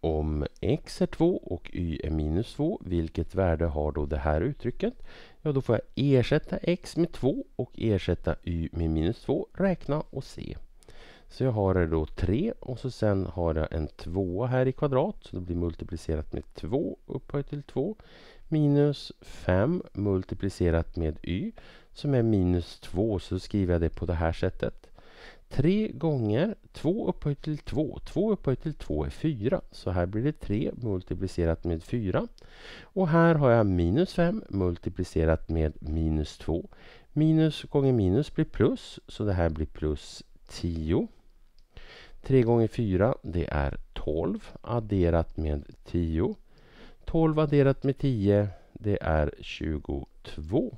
om x är 2 och y är minus 2, vilket värde har då det här uttrycket? Ja, då får jag ersätta x med 2 och ersätta y med minus 2, räkna och se. Så jag har då 3 och så sen har jag en 2 här i kvadrat, så det blir multiplicerat med 2 upphöjt till 2 minus 5 multiplicerat med y som är minus 2, så skriver jag det på det här sättet. 3 gånger 2 upphöjt till 2. 2 upphöjt till 2 är 4. Så här blir det 3 multiplicerat med 4. Och här har jag minus 5 multiplicerat med minus 2. Minus gånger minus blir plus, så det här blir plus 10. 3 gånger 4 det är 12 adderat med 10. 12 adderat med 10 det är 22.